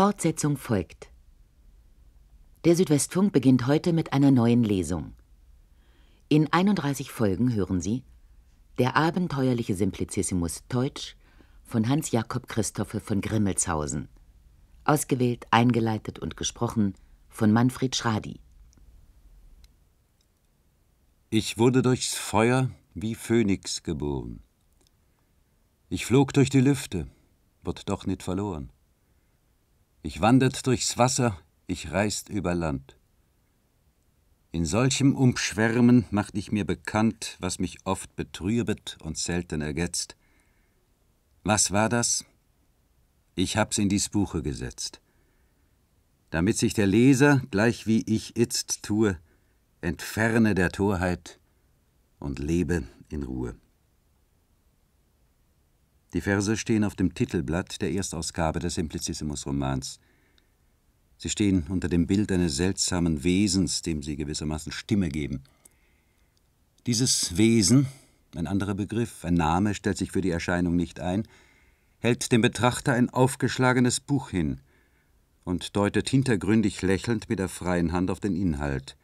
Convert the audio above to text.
Fortsetzung folgt. Der Südwestfunk beginnt heute mit einer neuen Lesung. In 31 Folgen hören Sie Der abenteuerliche Simplicissimus Deutsch von Hans Jakob Christoffel von Grimmelshausen. Ausgewählt, eingeleitet und gesprochen von Manfred Schradi. Ich wurde durchs Feuer wie Phönix geboren. Ich flog durch die Lüfte, wird doch nicht verloren. Ich wandert durchs Wasser, ich reist über Land. In solchem Umschwärmen macht ich mir bekannt, was mich oft betrübet und selten ergetzt. Was war das? Ich hab's in dies Buche gesetzt, damit sich der Leser, gleich wie ich itzt tue, entferne der Torheit und lebe in Ruhe. Die Verse stehen auf dem Titelblatt der Erstausgabe des Simplicissimus-Romans. Sie stehen unter dem Bild eines seltsamen Wesens, dem sie gewissermaßen Stimme geben. Dieses Wesen, ein anderer Begriff, ein Name stellt sich für die Erscheinung nicht ein, hält dem Betrachter ein aufgeschlagenes Buch hin und deutet hintergründig lächelnd mit der freien Hand auf den Inhalt.